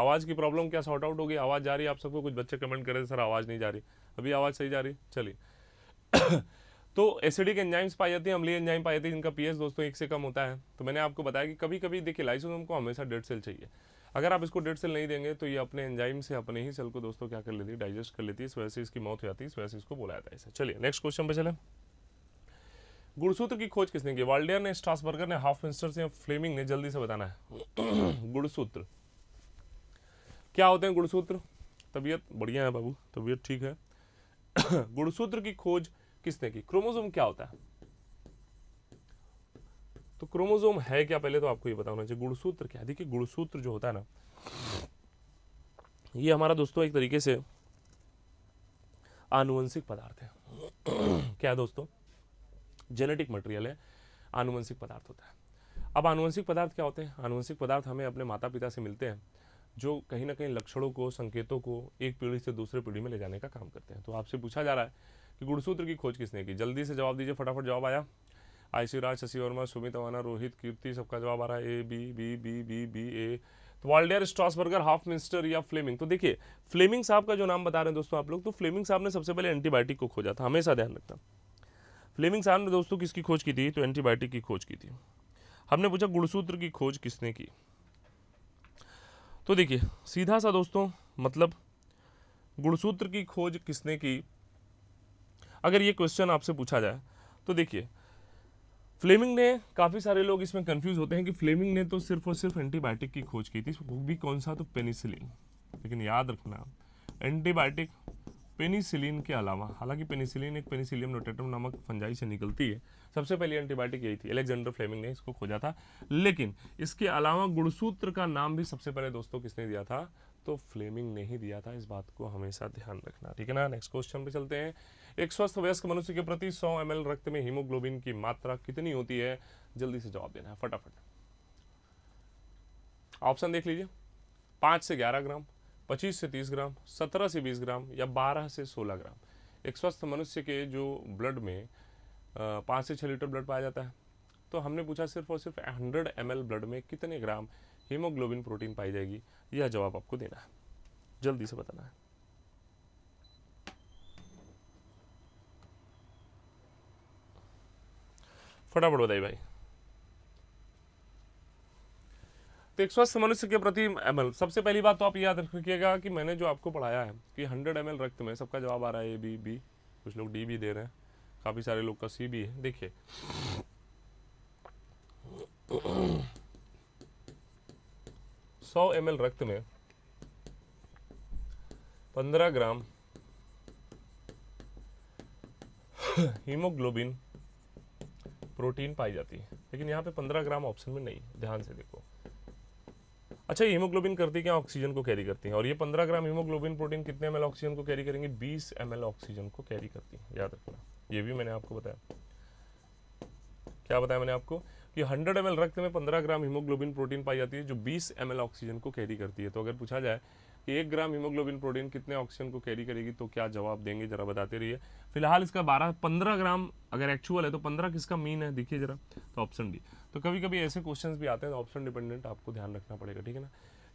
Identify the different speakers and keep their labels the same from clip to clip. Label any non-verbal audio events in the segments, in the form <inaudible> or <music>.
Speaker 1: आवाज़ की प्रॉब्लम क्या सॉर्ट आउट होगी आवाज़ जा रही है आप सबको कुछ बच्चे कमेंट कर रहे थे सर आवाज़ नहीं जा रही अभी आवाज़ सही जा रही चलिए <coughs> तो एसिडिक एंजाइम्स पाई जाती है अमली एंजाइम पाई जाती है जिनका पीएच दोस्तों एक से कम होता है तो मैंने आपको बताया कि कभी कभी देखिए लाइसोजोम को हमेशा डेड सेल चाहिए अगर आप इसको डेड सेल नहीं देंगे तो ये अपने एंजाइम से अपने ही सेल को दोस्तों क्या कर लेती है डाइजेस्ट कर लेती है इस वजह से इसकी मौत हो जाती है इस वजह से इसको बोला जाता है इसे चलिए नेक्स्ट क्वेश्चन पे चले गुड़सूत्र की खोज किसने की वाल्डियर ने स्ट्रासबर्गर ने हाफ मिनिस्टर से फ्लेमिंग ने जल्दी से बताना है <coughs> गुड़सूत्र क्या होते हैं गुणसूत्र तबीयत बढ़िया है बाबू तबीयत ठीक है <coughs> गुणसूत्र की खोज किसने की क्रोमोजोम क्या होता है तो क्रोमोजोम है क्या पहले तो आपको ये बताना चाहिए गुणसूत्र क्या देखिए गुणसूत्र जो होता है ना ये हमारा दोस्तों एक तरीके से आनुवंशिक पदार्थ है <coughs> क्या दोस्तों जेनेटिक मटेरियल है आनुवंशिक पदार्थ होता है अब आनुवंशिक पदार्थ क्या होते हैं आनुवंशिक पदार्थ हमें अपने माता पिता से मिलते हैं जो कहीं ना कहीं लक्षणों को संकेतों को एक पीढ़ी से दूसरे पीढ़ी में ले जाने का काम करते हैं तो आपसे पूछा जा रहा है कि गुणसूत्र की खोज किसने की जल्दी से जवाब दीजिए फटाफट जवाब आया आयसी राज शशि वर्मा सुमित अवाना रोहित कीर्ति सबका जवाब आ रहा है A B B B B B A तो वाल्डियर स्ट्रॉसबर्गर हाफ मिनिस्टर या फ्लेमिंग तो देखिए फ्लेमिंग साहब का जो नाम बता रहे हैं दोस्तों आप लोग तो फ्लेमिंग साहब ने सबसे पहले एंटीबायोटिक को खोजा था हमेशा ध्यान रखता फ्लेमिंग साहब ने दोस्तों किसकी खोज की थी तो एंटीबायोटिक की खोज की थी हमने पूछा गुणसूत्र की खोज किसने की तो देखिए सीधा सा दोस्तों मतलब गुणसूत्र की खोज किसने की अगर ये क्वेश्चन आपसे पूछा जाए तो देखिए फ्लेमिंग ने काफ़ी सारे लोग इसमें कंफ्यूज होते हैं कि फ्लेमिंग ने तो सिर्फ और सिर्फ एंटीबायोटिक की खोज की थी वो भी कौन सा तो पेनिसिलिन लेकिन याद रखना एंटीबायोटिक पेनिसिलिन के अलावा हालांकि पेनिसिलिन एक पेनिसिलियम रोटेटम नामक फंजाई से निकलती है सबसे पहली एंटीबायोटिक यही थी एलेक्जेंडर फ्लेमिंग ने इसको खोजा था लेकिन इसके अलावा गुणसूत्र का नाम भी सबसे पहले दोस्तों किसने दिया था तो फ्लेमिंग ने ही दिया था इस बात को हमेशा ध्यान रखना ठीक है ना नेक्स्ट क्वेश्चन पे चलते हैं एक स्वस्थ वयस्क मनुष्य के प्रति सौ एम रक्त में हीमोग्लोबिन की मात्रा कितनी होती है जल्दी से जवाब देना है फटाफट ऑप्शन देख लीजिए पाँच से ग्यारह ग्राम 25 से 30 ग्राम 17 से 20 ग्राम या 12 से 16 ग्राम एक स्वस्थ मनुष्य के जो ब्लड में पाँच से छः लीटर ब्लड पाया जाता है तो हमने पूछा सिर्फ और सिर्फ 100 एम ब्लड में कितने ग्राम हीमोग्लोबिन प्रोटीन पाई जाएगी यह जवाब आपको देना है जल्दी से बताना है फटाफट बताइए भाई तो एक स्वस्थ मनुष्य के प्रति एम सबसे पहली बात तो आप याद रखिएगा कि मैंने जो आपको पढ़ाया है कि हंड्रेड एम रक्त में सबका जवाब आ रहा है ए बी बी कुछ लोग डी भी दे रहे हैं काफ़ी सारे लोग का सी भी है देखिए सौ एम रक्त में पंद्रह ग्राम हीमोग्लोबिन प्रोटीन पाई जाती है लेकिन यहाँ पे पंद्रह ग्राम ऑप्शन में नहीं ध्यान से देखो अच्छा हीमोग्लोबिन करती क्या ऑक्सीजन को कैरी करती है और ये पंद्रह ग्राम हीमोग्लोबिन प्रोटीन कितने एम ऑक्सीजन को कैरी करेंगे बीस एम ऑक्सीजन को कैरी करती है याद रखना ये भी मैंने आपको बताया क्या बताया मैंने आपको कि 100 एम रक्त में 15 ग्राम हीमोग्लोबिन प्रोटीन पाई जाती है जो 20 एम ऑक्सीजन को कैरी करती है तो अगर पूछा जाए कि एक ग्राम हीमोग्लोबिन प्रोटीन कितने ऑक्सीजन को कैरी करेगी तो क्या जवाब देंगे जरा बताते रहिए फिलहाल इसका 12 15 ग्राम अगर एक्चुअल है तो 15 किसका मीन है देखिए जरा तो ऑप्शन डी तो कभी कभी ऐसे क्वेश्चन भी आते हैं ऑप्शन तो डिपेंडेंट आपको ध्यान रखना पड़ेगा ठीक है ना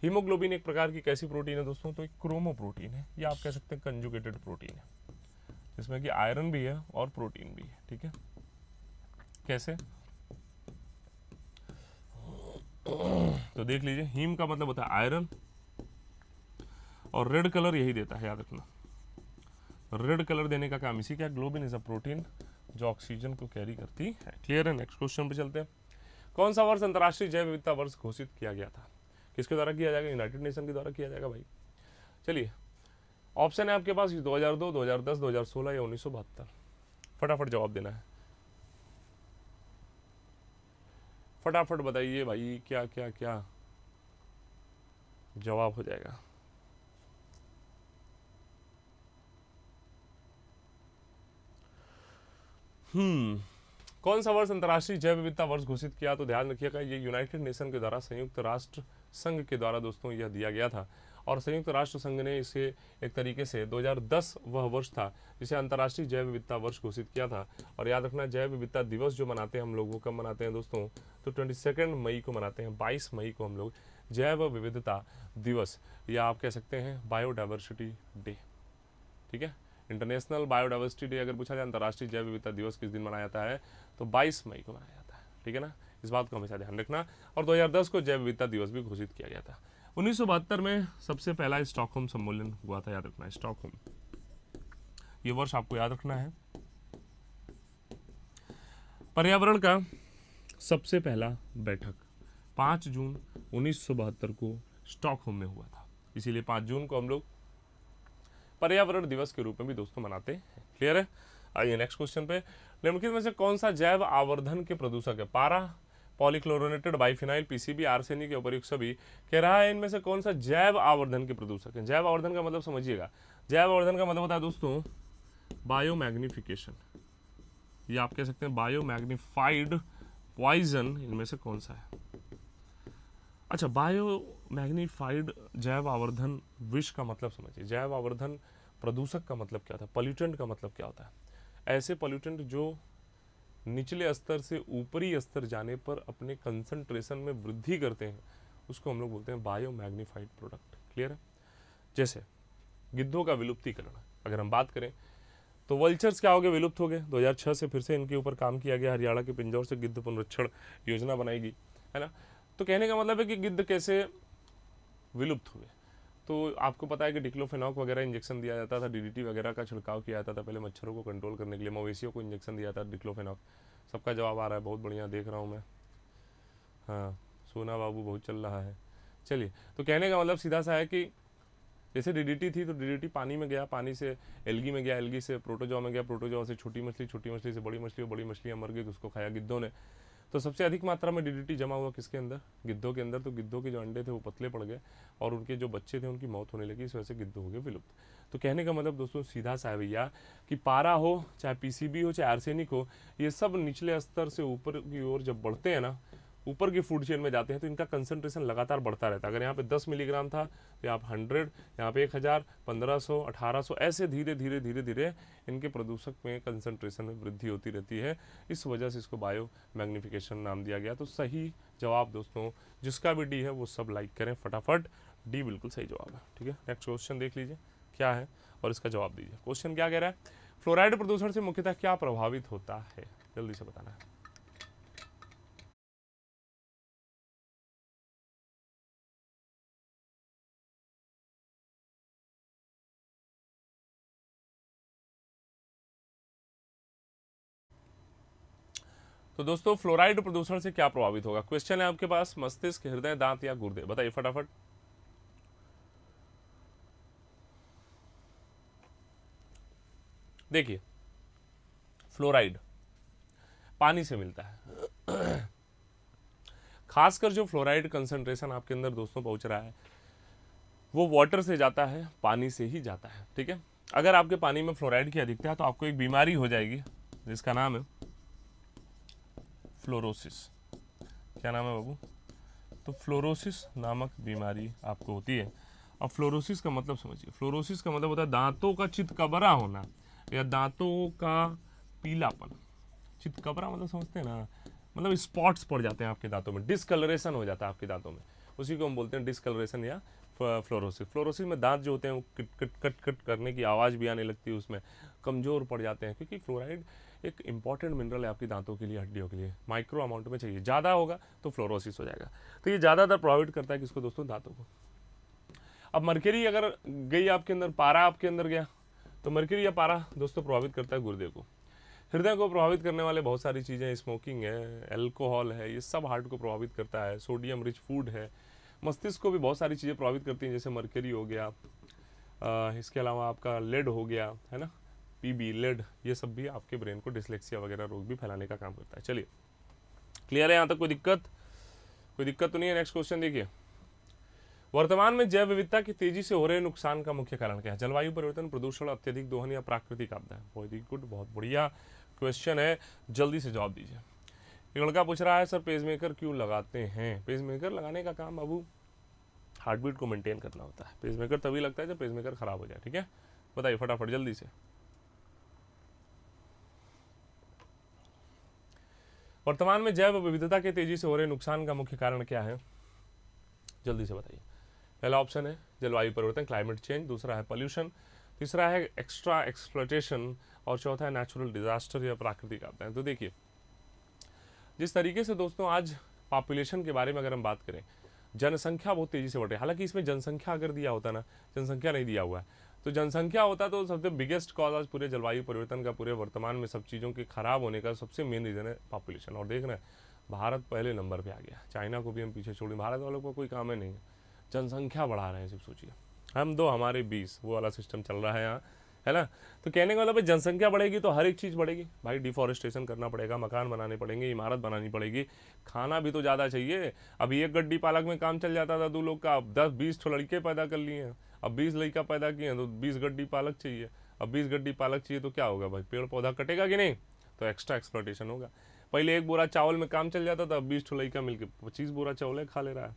Speaker 1: हीमोग्लोबिन एक प्रकार की कैसी प्रोटीन है दोस्तों तो एक क्रोमो प्रोटीन है या आप कह सकते हैं कंजुगेटेड प्रोटीन है जिसमें कि आयरन भी है और प्रोटीन भी है ठीक है कैसे तो देख लीजिए हीम का मतलब होता है आयरन और रेड कलर यही देता है याद रखना रेड कलर देने का काम इसी का ग्लोबिन इज अ प्रोटीन जो ऑक्सीजन को कैरी करती है क्लियर है नेक्स्ट क्वेश्चन पे चलते हैं कौन सा वर्ष अंतर्राष्ट्रीय जैव विविधता वर्ष घोषित किया गया था किसके द्वारा किया जाएगा यूनाइटेड नेशन के द्वारा किया जाएगा भाई चलिए ऑप्शन है आपके पास 2002, 2010, 2016 या उन्नीस फटाफट जवाब देना है फटाफट बताइए भाई क्या क्या क्या जवाब हो जाएगा हम्म कौन सा वर्ष अंतर्राष्ट्रीय जैव विविधता वर्ष घोषित किया तो ध्यान रखिएगा ये यूनाइटेड नेशन के द्वारा संयुक्त राष्ट्र संघ के द्वारा दोस्तों यह दिया गया था और संयुक्त राष्ट्र संघ ने इसे एक तरीके से 2010 वह वर्ष था जिसे अंतर्राष्ट्रीय जैव विविधता वर्ष घोषित किया था और याद रखना जैव विविधता दिवस जो मनाते हैं हम लोग वो कब मनाते हैं दोस्तों तो ट्वेंटी मई को मनाते हैं बाईस मई को हम लोग जैव विविधता दिवस या आप कह सकते हैं बायोडाइवर्सिटी डे ठीक है इंटरनेशनल बायोडाइवर्सिटी डे अगर पूछा जाए अंतर्राष्ट्रीय जैव विविधता दिवस किस दिन मनाया जाता है तो बाईस मई को मनाया जाता है ठीक है ना इस बात को हमेशा ध्यान रखना और 2010 को जैव विविधता दिवस भी घोषित किया गया था उन्नीस में सबसे पहला स्टॉकहोम सम्मेलन हुआ था याद रखना स्टॉकहोम ये वर्ष आपको याद रखना है पर्यावरण का सबसे पहला बैठक 5 जून उन्नीस को स्टॉकहोम में हुआ था इसीलिए 5 जून को हम लोग पर्यावरण दिवस के रूप में भी दोस्तों मनाते हैं क्लियर है आइए नेक्स्ट क्वेश्चन पे निम्नलिखित में से कौन सा जैव आवर्धन के प्रदूषक है पारा पॉलीक्लोरोनेटेड बाइफिनाइल पीसीबी आरसेनी के उपयुक्त सभी कह रहा है इनमें से कौन सा जैव आवर्धन के प्रदूषक है जैव आवर्धन का मतलब समझिएगा जैव आवर्धन का मतलब होता है दोस्तों बायो मैग्निफिकेशन ये आप कह सकते हैं बायो मैग्निफाइड पॉइजन इनमें से कौन सा है अच्छा बायो मैग्नीफाइड जैव आवर्धन विष का मतलब समझिए जैव आवर्धन प्रदूषक का मतलब क्या होता है पॉल्यूटेंट का मतलब क्या होता है ऐसे पॉल्यूटेंट जो निचले स्तर से ऊपरी स्तर जाने पर अपने कंसंट्रेशन में वृद्धि करते हैं उसको हम लोग बोलते हैं बायो मैग्नीफाइड प्रोडक्ट क्लियर है जैसे गिद्धों का विलुप्तीकरण अगर हम बात करें तो वल्चर्स क्या हो गए विलुप्त हो गए 2006 से फिर से इनके ऊपर काम किया गया हरियाणा के पिंजौर से गिद्ध पुनरक्षण योजना बनाई गई है ना तो कहने का मतलब है कि गिद्ध कैसे विलुप्त हुए तो आपको पता है कि डिक्लोफेनॉक वगैरह इंजेक्शन दिया जाता था डीडीटी वगैरह का छिड़काव किया जाता था पहले मच्छरों को कंट्रोल करने के लिए मवेशियों को इंजेक्शन दिया जाता था डिक्लोफेनॉक सबका जवाब आ रहा है बहुत बढ़िया देख रहा हूँ मैं हाँ सोना बाबू बहुत चल रहा है चलिए तो कहने का मतलब सीधा सा है कि जैसे डीडीटी थी तो डीडीटी पानी में गया पानी से एलगी में गया एलगी से प्रोटोजॉ में गया प्रोटोजॉ से छोटी मछली छोटी मछली से बड़ी मछली और बड़ी मछलियाँ मर गई तो उसको खाया गिद्धों ने तो सबसे अधिक मात्रा में डीडीटी जमा हुआ किसके अंदर गिद्धों के अंदर तो गिद्धों के जो अंडे थे वो पतले पड़ गए और उनके जो बच्चे थे उनकी मौत होने लगी इस वजह से गिद्ध हो गए विलुप्त तो कहने का मतलब दोस्तों सीधा सा है भैया कि पारा हो चाहे पीसीबी हो चाहे आर्सेनिक हो ये सब निचले स्तर से ऊपर की ओर जब बढ़ते हैं ना ऊपर की फूड चेन में जाते हैं तो इनका कंसनट्रेशन लगातार बढ़ता रहता है अगर यहाँ पे 10 मिलीग्राम था तो आप 100 यहाँ पे 1000 1500 1800 ऐसे धीरे धीरे धीरे धीरे इनके प्रदूषक में कंसनट्रेशन में वृद्धि होती रहती है इस वजह से इसको बायो मैग्निफिकेशन नाम दिया गया तो सही जवाब दोस्तों जिसका भी डी है वो सब लाइक करें फटाफट डी बिल्कुल सही जवाब है ठीक है नेक्स्ट क्वेश्चन देख लीजिए क्या है और इसका जवाब दीजिए क्वेश्चन क्या कह रहा है फ्लोराइड प्रदूषण से मुख्यतः क्या प्रभावित होता है जल्दी से बताना है तो दोस्तों फ्लोराइड प्रदूषण से क्या प्रभावित होगा क्वेश्चन है आपके पास मस्तिष्क हृदय दांत या गुर्दे बताइए फटाफट देखिए फ्लोराइड पानी से मिलता है खासकर जो फ्लोराइड कंसंट्रेशन आपके अंदर दोस्तों पहुंच रहा है वो वाटर से जाता है पानी से ही जाता है ठीक है अगर आपके पानी में फ्लोराइड की अधिकता है तो आपको एक बीमारी हो जाएगी जिसका नाम है फ्लोरोसिस क्या नाम है बाबू तो फ्लोरोसिस नामक बीमारी आपको होती है अब फ्लोरोसिस का मतलब समझिए फ्लोरोसिस का मतलब होता है दांतों का चितकबरा होना या दांतों का पीलापन चितकबरा मतलब समझते हैं ना मतलब स्पॉट्स पड़ जाते हैं आपके दांतों में डिसकलरेशन हो जाता है आपके दांतों में उसी को हम बोलते हैं डिसकलरेशन या फ्लोरोसिस फ्लोरोसिस में दांत जो होते हैं वो कट कट कट कट करने की आवाज़ भी आने लगती है उसमें कमज़ोर पड़ जाते हैं क्योंकि फ्लोराइड एक इंपॉर्टेंट मिनरल है आपकी दांतों के लिए हड्डियों के लिए माइक्रो अमाउंट में चाहिए ज़्यादा होगा तो फ्लोरोसिस हो जाएगा तो ये ज़्यादातर प्रोवाइड करता है किसको दोस्तों दांतों को अब मरकरी अगर गई आपके अंदर पारा आपके अंदर गया तो मरकरी या पारा दोस्तों प्रभावित करता है गुर्दे को हृदय को प्रभावित करने वाले बहुत सारी चीज़ें स्मोकिंग है एल्कोहल है ये सब हार्ट को प्रभावित करता है सोडियम रिच फूड है मस्तिष्क को भी बहुत सारी चीज़ें प्रभावित करती हैं जैसे मरकरी हो गया इसके अलावा आपका लेड हो गया है ना पी बी लेड ये सब भी आपके ब्रेन को डिसलेक्सिया वगैरह रोग भी फैलाने का काम करता है चलिए क्लियर है यहाँ तक कोई दिक्कत कोई दिक्कत तो नहीं है नेक्स्ट क्वेश्चन देखिए वर्तमान में जैव विविधता की तेजी से हो रहे नुकसान का मुख्य कारण क्या है जलवायु परिवर्तन प्रदूषण अत्यधिक दोहन या प्राकृतिक आपदा है बहुत ही गुड बहुत बढ़िया क्वेश्चन है जल्दी से जवाब दीजिए एक लड़का पूछ रहा है सर पेज मेकर क्यों लगाते हैं पेज मेकर लगाने का काम बाबू हार्ट बीट को मेंटेन करना होता है पेज मेकर तभी लगता है जब पेज मेकर खराब हो जाए ठीक है बताइए फटाफट जल्दी से वर्तमान में जैव विविधता के तेजी से हो रहे नुकसान का मुख्य कारण क्या है जल्दी से बताइए पहला ऑप्शन है जलवायु परिवर्तन क्लाइमेट चेंज दूसरा है पॉल्यूशन तीसरा है एक्स्ट्रा एक्सप्लोटेशन और चौथा है नेचुरल डिजास्टर या प्राकृतिक आपदाएं तो देखिए जिस तरीके से दोस्तों आज पॉपुलेशन के बारे में अगर हम बात करें जनसंख्या बहुत तेज़ी से बढ़ रही है हालांकि इसमें जनसंख्या अगर दिया होता ना जनसंख्या नहीं दिया हुआ है तो जनसंख्या होता तो सबसे बिगेस्ट कॉज आज पूरे जलवायु परिवर्तन का पूरे वर्तमान में सब चीज़ों के ख़राब होने का सबसे मेन रीज़न है पॉपुलेशन और देख रहे हैं भारत पहले नंबर पे आ गया चाइना को भी हम पीछे छोड़ें भारत वालों को कोई काम है नहीं जनसंख्या बढ़ा रहे हैं सिर्फ सोचिए हम दो हमारे बीस वो वाला सिस्टम चल रहा है यहाँ है ना तो कहने का मतलब जनसंख्या बढ़ेगी तो हर एक चीज़ बढ़ेगी भाई डिफॉरेस्टेशन करना पड़ेगा मकान बनाने पड़ेंगे इमारत बनानी पड़ेगी खाना भी तो ज़्यादा चाहिए अभी एक गड्डी पालक में काम चल जाता था दो लोग का अब दस बीस ठो लड़के पैदा कर लिए हैं अब बीस लड़का पैदा किए हैं तो बीस गड्डी पालक चाहिए अब बीस गड्डी पालक चाहिए तो क्या होगा भाई पेड़ पौधा कटेगा कि नहीं तो एक्स्ट्रा एक्सप्लोटेशन होगा पहले एक बोरा चावल में काम चल जाता था अब बीस लड़का मिलकर पच्चीस बोरा चावल खा ले रहा है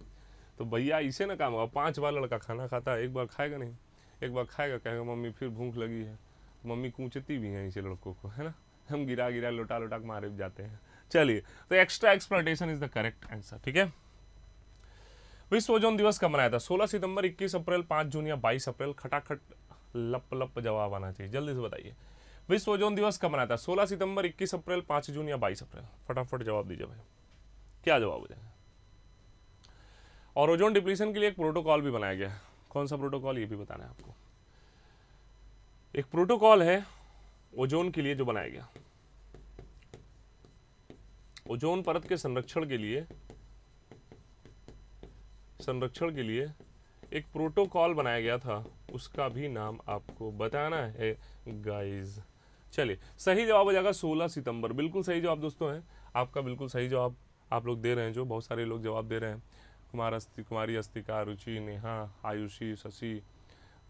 Speaker 1: तो भैया इसे ना काम होगा पाँच बार लड़का खाना खाता है एक बार खाएगा नहीं एक बार खाएगा कहेगा मम्मी फिर भूख लगी है तो मम्मी कूचती भी हैं इसे लड़कों को है ना हम गिरा गिरा लोटा लोटा मारे जाते हैं चलिए तो extra exploitation is the correct answer ठीक है विश्व ओजोन दिवस कब मनाया था सोलह सितंबर इक्कीस अप्रैल पांच जून या बाईस अप्रैल खटाखट लप लप जवाब आना चाहिए जल्दी से बताइए विश्व ओजोन दिवस कब मनाया था सोलह सितंबर इक्कीस अप्रैल पांच जून या बाईस अप्रैल फटाफट जवाब दीजिए भाई क्या जवाब हो जाएगा और ओजोन डिप्लीशन के लिए एक प्रोटोकॉल भी बनाया गया कौन सा प्रोटोकॉल ये भी बताना है आपको एक प्रोटोकॉल है ओजोन के लिए जो बनाया गया ओजोन परत के संरक्षण के लिए संरक्षण के लिए एक प्रोटोकॉल बनाया गया था उसका भी नाम आपको बताना है गाइज चलिए सही जवाब हो जाएगा 16 सितंबर बिल्कुल सही जवाब दोस्तों है आपका बिल्कुल सही जवाब आप लोग दे रहे हैं जो बहुत सारे लोग जवाब दे रहे हैं कुमार अस्थि कुमारी अस्तिका रुचि नेहा आयुषी शशि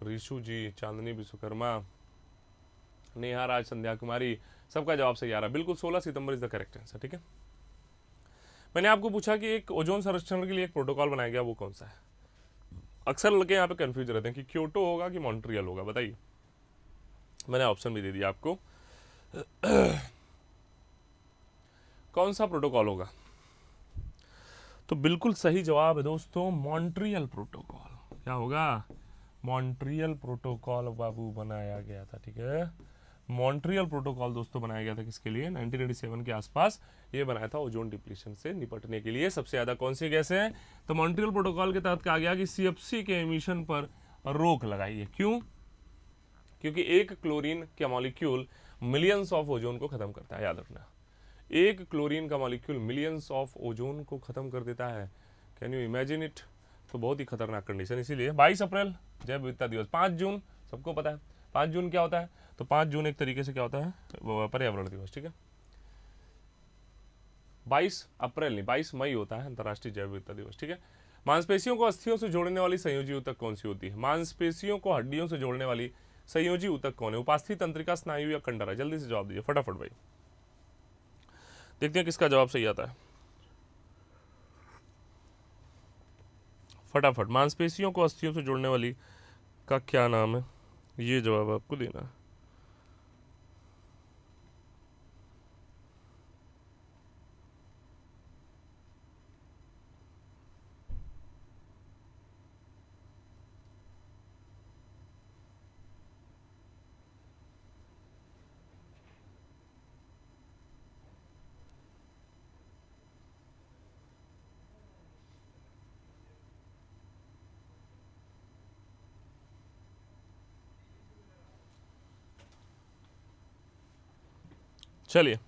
Speaker 1: रिशु जी चांदनी विश्वकर्मा नेहा राज संध्या कुमारी सबका जवाब सही आ रहा है बिल्कुल 16 सितंबर इज द करेक्ट आंसर ठीक है मैंने आपको पूछा कि एक ओजोन संरक्षण के लिए एक प्रोटोकॉल बनाया गया वो कौन सा है अक्सर लड़के यहाँ पे कंफ्यूज रहते हैं कि क्योटो होगा कि मॉन्ट्रियल होगा बताइए मैंने ऑप्शन भी दे दिया आपको <clears throat> कौन सा प्रोटोकॉल होगा तो बिल्कुल सही जवाब है दोस्तों मॉन्ट्रियल प्रोटोकॉल क्या होगा मॉन्ट्रियल प्रोटोकॉल बाबू बनाया गया था ठीक है मॉन्ट्रियल प्रोटोकॉल दोस्तों बनाया गया था किसके लिए 1987 के आसपास ये बनाया था ओजोन डिप्लीशन से निपटने के लिए सबसे ज़्यादा कौन सी गैसें हैं तो मॉन्ट्रियल प्रोटोकॉल के तहत कहा गया कि सी के एमिशन पर रोक लगाइए क्यों क्योंकि एक क्लोरीन के मॉलिक्यूल मिलियंस ऑफ ओजोन को ख़त्म करता है याद रखना एक क्लोरीन का मॉलिक्यूल मिलियंस ऑफ ओजोन को ख़त्म कर देता है कैन यू इमेजिन इट तो बहुत ही खतरनाक कंडीशन इसीलिए 22 अप्रैल जैव विविधता दिवस 5 जून सबको पता है 5 जून क्या होता है तो पाँच जून एक तरीके से क्या होता है पर्यावरण दिवस ठीक है बाईस अप्रैल नहीं बाईस मई होता है अंतर्राष्ट्रीय जैव विविधता दिवस ठीक है मांसपेशियों को अस्थियों से जोड़ने वाली संयोजी ऊतक कौन सी होती है मांसपेशियों को हड्डियों से जोड़ने वाली संयोजी ऊतक कौन है उपास्थि तंत्रिका स्नायु या कंडरा जल्दी से जवाब दीजिए फटाफट भाई देखते हैं किसका जवाब सही आता है फटाफट मांसपेशियों को अस्थियों से जोड़ने वाली का क्या नाम है ये जवाब आपको देना है चलिए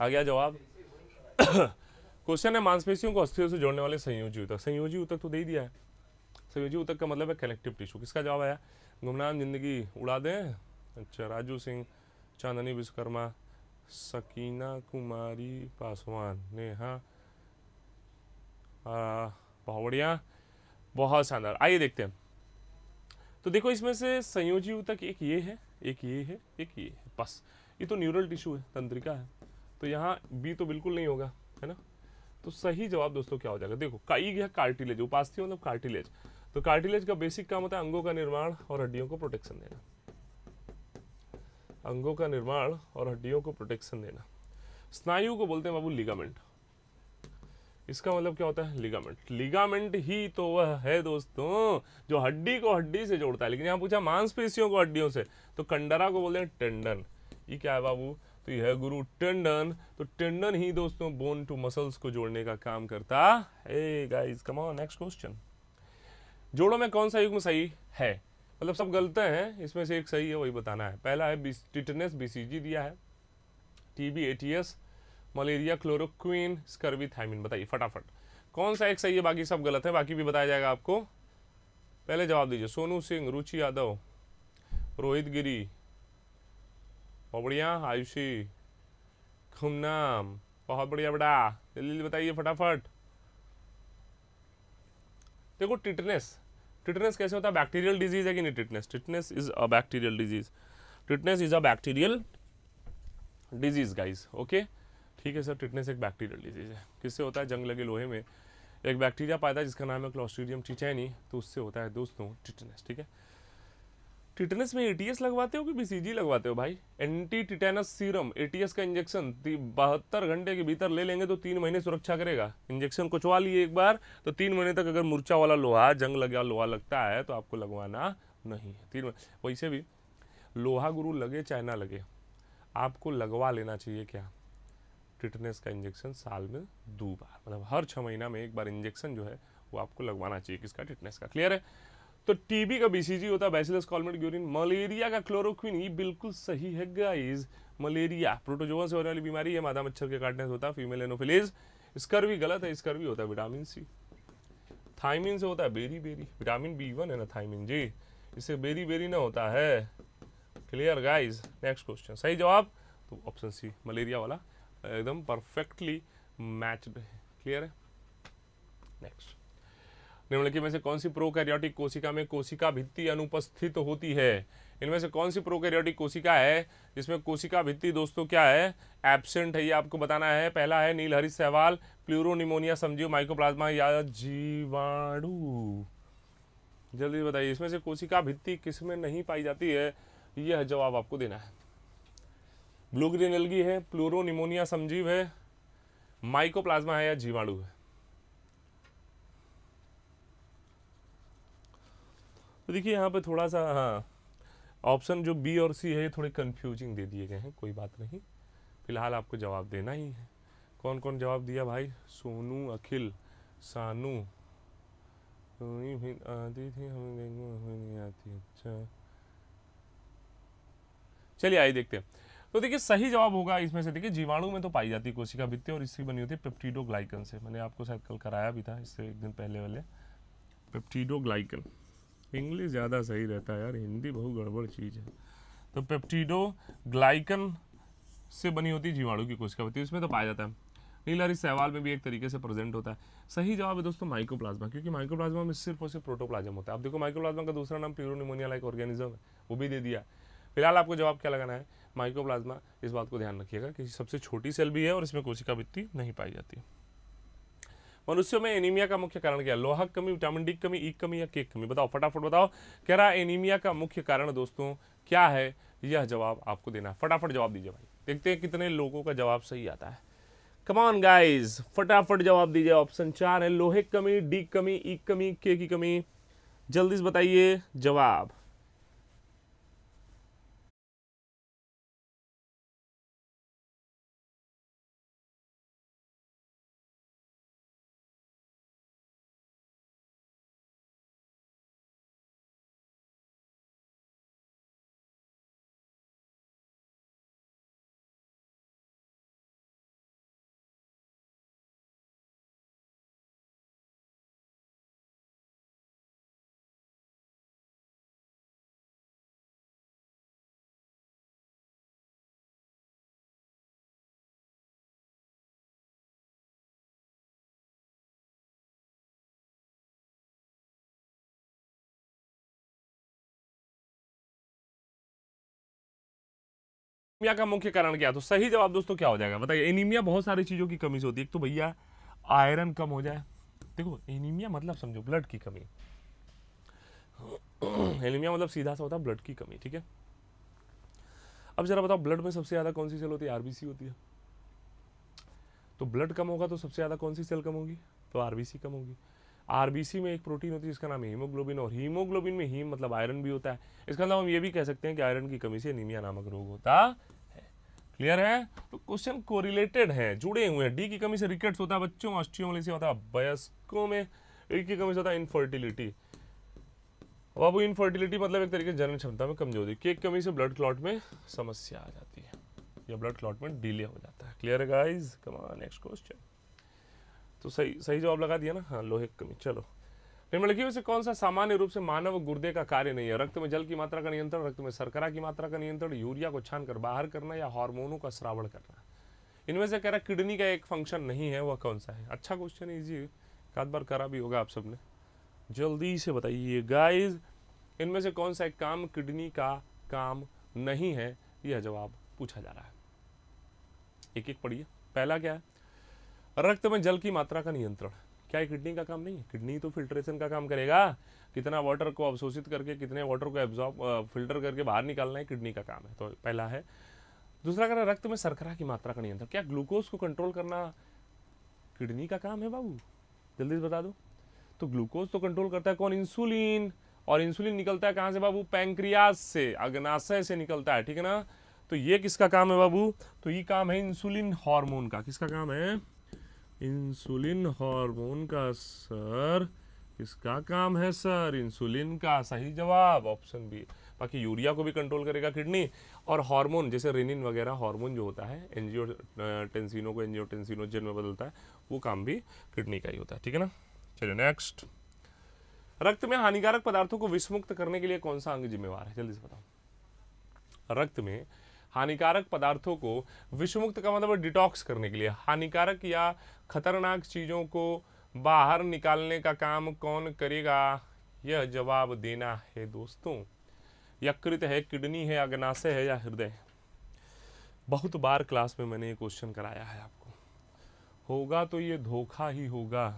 Speaker 1: आ गया जवाब <coughs> क्वेश्चन है मांसपेशियों को अस्थियों से जोड़ने वाले संयोजी उतक संयोजी उतक तो दे दिया है संयोजी उतक का मतलब है कलेक्टिव टिश्यू किसका जवाब आया गुमनाम जिंदगी उड़ा दें अच्छा राजू सिंह चांदनी विश्वकर्मा सकीना कुमारी पासवान नेहा भावड़िया बहुत शानदार आइए देखते हैं तो देखो इसमें से संयोजी उतक एक ये है एक ये है एक ये है बस ये तो न्यूरल टिश्यू है तंत्रिका है तो यहाँ बी तो बिल्कुल नहीं होगा है ना तो सही जवाब दोस्तों क्या हो जाएगा देखो कई गया कार्टिलेज उपास्थि मतलब कार्टिलेज तो कार्टिलेज का बेसिक काम होता है अंगों का निर्माण और हड्डियों को प्रोटेक्शन देना अंगों का निर्माण और हड्डियों को प्रोटेक्शन देना स्नायु को बोलते हैं बाबू लिगामेंट इसका मतलब क्या होता है लिगामेंट लिगामेंट ही तो वह है दोस्तों जो हड्डी को हड्डी से जोड़ता है लेकिन यहां पूछा मांसपेशियों को हड्डियों से तो कंडरा को बोलते हैं टेंडन ये क्या है बाबू तो यह गुरु टेंडन तो टेंडन ही दोस्तों बोन टू मसल्स को जोड़ने का काम करता है guys come on next question जोड़ों में कौन सा युग्म सही है मतलब सब गलत हैं इसमें से एक सही है वही बताना है पहला है टिटनेस बीसीजी दिया है TB ATS malaria chloroquine scurvy thiamine बताइए फटाफट कौन सा एक सही है बाकी सब गलत है बाकी भी बताया जाएगा आपको पहले जवाब दीजिए सोनू सिंह रुचि यादव रोहित गिरी बहुत बढ़िया आयुषी गुमनाम बहुत बढ़िया बेटा जल्दी बताइए फटाफट देखो टिटनेस टिटनेस कैसे होता है बैक्टीरियल डिजीज है कि नहीं tetanus tetanus is a bacterial disease tetanus is a bacterial disease guys okay ठीक है सर टिटनेस एक बैक्टीरियल डिजीज है किससे होता है जंग लगे लोहे में एक बैक्टीरिया पाया था जिसका नाम है क्लोस्ट्रीडियम चिचैनी तो उससे होता है दोस्तों टिटनेस ठीक है टिटनस में एटीएस लगवाते हो कि बीसीजी लगवाते हो भाई एंटी टिटेनस सीरम एटीएस का इंजेक्शन बहत्तर घंटे के भीतर ले लेंगे तो तीन महीने सुरक्षा करेगा इंजेक्शन कुचवा लिए एक बार तो तीन महीने तक अगर मुरचा वाला लोहा जंग लगा लोहा लगता है तो आपको लगवाना नहीं है तीन वैसे भी लोहा गुरु लगे चाहे ना लगे आपको लगवा लेना चाहिए क्या टिटनेस का इंजेक्शन साल में दो बार मतलब हर छः महीना में एक बार इंजेक्शन जो है वो आपको लगवाना चाहिए किसका टिटनेस का क्लियर है तो टीबी का बीसीजी होता है बैसिलस कॉलमेट ग्यूरिन मलेरिया का क्लोरोक्विन ये बिल्कुल सही है गाइज मलेरिया प्रोटोजोआ से होने वाली बीमारी है मादा मच्छर के काटने से होता है फीमेल एनोफिलेज स्कर्वी गलत है स्कर्वी होता है विटामिन सी थाइमिन से होता है beriberi vitamin B one है ना थाइमिन जी इससे बेरी बेरी ना होता है क्लियर गाइज नेक्स्ट क्वेश्चन सही जवाब तो ऑप्शन सी मलेरिया वाला एकदम परफेक्टली मैच्ड है क्लियर है नेक्स्ट निम्नलिखित में से कौन सी प्रोकैरियोटिक कोशिका में कोशिका भित्ति अनुपस्थित होती है इनमें से कौन सी प्रोकैरियोटिक कोशिका है जिसमें कोशिका भित्ति दोस्तों क्या है एबसेंट है ये आपको बताना है पहला है नीलहरित सहवाल प्लूरोनिमोनिया समझियो माइक्रोप्लाज्मा या जीवाणु जल्दी बताइए इसमें से कोशिका भित्ति किसमें नहीं पाई जाती है यह जवाब आपको देना है ब्लू ग्रीन एलगी है प्लूरोनिमोनिया समजीव है माइकोप्लाज्मा है या जीवाणु है तो देखिए यहाँ पे थोड़ा सा हाँ ऑप्शन जो बी और सी है ये थोड़े कंफ्यूजिंग दे दिए गए हैं कोई बात नहीं फिलहाल आपको जवाब देना ही है कौन कौन जवाब दिया भाई सोनू अखिल सानू भी आती थी हम नहीं आती अच्छा चलिए आइए देखते हैं तो देखिए सही जवाब होगा इसमें से देखिए जीवाणु में तो पाई जाती है कोशिका भित्ति और इसकी बनी होती है पेप्टीडोग्लाइकन से मैंने आपको शायद कल कराया भी था इससे एक दिन पहले वाले पेप्टीडोग्लाइकन इंग्लिश ज़्यादा सही रहता है यार हिंदी बहुत गड़बड़ चीज़ है तो पेप्टिडो ग्लाइकन से बनी होती जीवाणु की कोशिका होती है उसमें तो पाया जाता है लार इस सवाल में भी एक तरीके से प्रेजेंट होता है सही जवाब है दोस्तों माइक्रोप्लाज्मा क्योंकि माइक्रोप्लाज्मा में सिर्फ और सिर्फ प्रोटोप्लाज्म होता है आप देखो माइक्रोप्लाज्मा का दूसरा नाम प्यूरोनिमोनिया लाइक ऑर्गेनिज्म है वो भी दे दिया फिलहाल आपको जवाब क्या लगाना है माइक्रोप्लाज्मा इस बात को ध्यान रखिएगा कि सबसे छोटी सेल भी है और इसमें कोशिका वित्ती नहीं पाई जाती मनुष्यों में एनीमिया का मुख्य कारण क्या है लोहा की कमी विटामिन डी की कमी ई कमी या के कमी बताओ फटाफट बताओ कह रहा है एनीमिया का मुख्य कारण दोस्तों क्या है यह जवाब आपको देना है फटाफट जवाब दीजिए भाई देखते हैं कितने लोगों का जवाब सही आता है कमान गाइज फटाफट जवाब दीजिए ऑप्शन चार है लोहे कमी डी कमी ई कमी के की कमी जल्दी से बताइए जवाब एनीमिया का मुख्य कारण क्या तो सही जवाब दोस्तों क्या हो जाएगा बताइए एनीमिया बहुत सारी चीज़ों की कमी से होती है एक तो भैया आयरन कम हो जाए देखो एनीमिया मतलब समझो ब्लड की कमी एनीमिया मतलब सीधा सा होता है ब्लड की कमी ठीक है अब जरा बताओ ब्लड में सबसे ज़्यादा कौन सी सेल होती है आरबीसी होती है तो ब्लड कम होगा तो सबसे ज़्यादा कौन सी सेल कम होगी तो आरबीसी कम होगी आरबीसी में एक प्रोटीन होती है जिसका नाम हीमोग्लोबिन और हीमोग्लोबिन में हीम मतलब आयरन भी होता है इसका मतलब हम ये भी कह सकते हैं कि आयरन की कमी से अनिमिया नामक रोग होता है क्लियर है तो क्वेश्चन कोरिलेटेड है जुड़े हुए हैं डी की कमी से रिकेट्स होता है बच्चों ऑस्ट्रियो ऑस्ट्रियोमलेसिया होता है वयस्कों में ई की कमी से होता है इनफर्टिलिटी अब अब इनफर्टिलिटी मतलब एक तरीके से जनन क्षमता में कमजोरी की कमी से ब्लड क्लॉट में समस्या आ जाती है या ब्लड क्लॉट में डिले हो जाता है क्लियर है गाइज कमान नेक्स्ट क्वेश्चन तो सही सही जवाब लगा दिया ना हाँ लोहे की कमी चलो निर्मलकीय मतलब से कौन सा सामान्य रूप से मानव गुर्दे का कार्य नहीं है रक्त में जल की मात्रा का नियंत्रण रक्त में सरकरा की मात्रा का नियंत्रण यूरिया को छान कर बाहर करना या हार्मोनों का श्रावण करना इनमें से कह रहा किडनी का एक फंक्शन नहीं है वह कौन सा है अच्छा क्वेश्चन ईजी काद बार करा भी होगा आप सबने जल्दी से बताइए गाइज इनमें से कौन सा एक काम किडनी का काम नहीं है यह जवाब पूछा जा रहा है एक एक पढ़िए पहला क्या है रक्त में जल की मात्रा का नियंत्रण क्या किडनी का काम नहीं है किडनी तो फिल्ट्रेशन का काम करेगा कितना वाटर को अवशोषित करके कितने वाटर को एब्जॉर्ब फिल्टर करके बाहर निकालना है किडनी का काम है तो पहला है दूसरा कह रक्त में सरकरा की मात्रा का नियंत्रण क्या ग्लूकोज को कंट्रोल करना किडनी का काम है बाबू जल्दी से बता दो तो ग्लूकोज तो कंट्रोल करता है कौन इंसुलिन और इंसुलिन निकलता है कहाँ से बाबू पैंक्रियाज से अग्नाशय से निकलता है ठीक है ना तो ये किसका काम है बाबू तो ये काम है इंसुलिन हार्मोन का किसका काम है इंसुलिन हार्मोन का सर किसका काम है सर इंसुलिन का सही जवाब ऑप्शन बी बाकी यूरिया को भी कंट्रोल करेगा किडनी और हार्मोन जैसे रेनिन वगैरह हार्मोन जो होता है एनजीओ टेंसिनो को टेंसिनो जिन में बदलता है वो काम भी किडनी का ही होता है ठीक है ना चलिए नेक्स्ट रक्त में हानिकारक पदार्थों को विषमुक्त करने के लिए कौन सा अंग जिम्मेवार है जल्दी से बताओ रक्त में हानिकारक पदार्थों को विषमुक्त का मतलब डिटॉक्स करने के लिए हानिकारक या खतरनाक चीज़ों को बाहर निकालने का काम कौन करेगा यह जवाब देना है दोस्तों यकृत है किडनी है अग्नाशय है या हृदय बहुत बार क्लास में मैंने ये क्वेश्चन कराया है आपको होगा तो ये धोखा ही होगा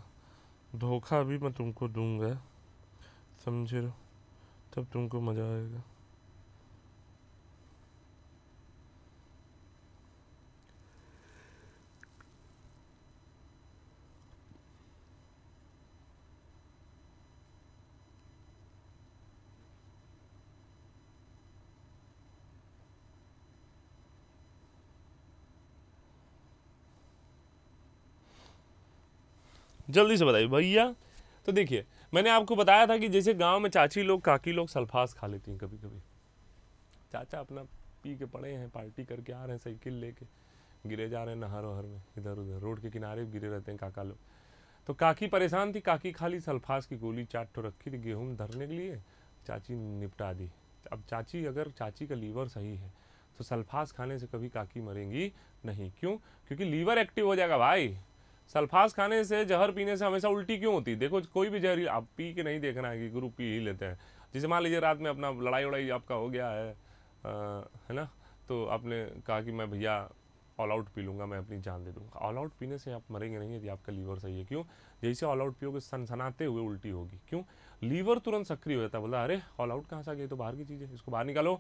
Speaker 1: धोखा भी मैं तुमको दूंगा समझे तब तुमको मज़ा आएगा जल्दी से बताइए भैया तो देखिए मैंने आपको बताया था कि जैसे गांव में चाची लोग काकी लोग सल्फास खा लेती हैं कभी कभी चाचा अपना पी के पड़े हैं पार्टी करके आ रहे हैं साइकिल लेके गिरे जा रहे हैं नहर वहर में इधर उधर रोड के किनारे गिरे रहते हैं काका लोग तो काकी परेशान थी काकी खाली सल्फास की गोली चाट तो रखी थी गेहूँ धरने के लिए चाची निपटा दी अब चाची अगर चाची का लीवर सही है तो सल्फास खाने से कभी काकी मरेंगी नहीं क्यों क्योंकि लीवर एक्टिव हो जाएगा भाई सल्फास खाने से जहर पीने से हमेशा उल्टी क्यों होती है देखो कोई भी जहरी आप पी के नहीं देखना है कि गुरु पी ही लेते हैं जैसे मान लीजिए रात में अपना लड़ाई वड़ाई आपका हो गया है आ, है ना तो आपने कहा कि मैं भैया ऑल आउट पी लूँगा मैं अपनी जान दे दूँगा ऑल आउट पीने से आप मरेंगे नहीं यदि आपका लीवर सही है क्यों जैसे ऑल आउट पियोगे सनसनाते हुए उल्टी होगी क्यों लीवर तुरंत सक्रिय हो जाता है बोला अरे ऑल आउट कहाँ से आ गई तो बाहर की चीज़ है इसको बाहर निकालो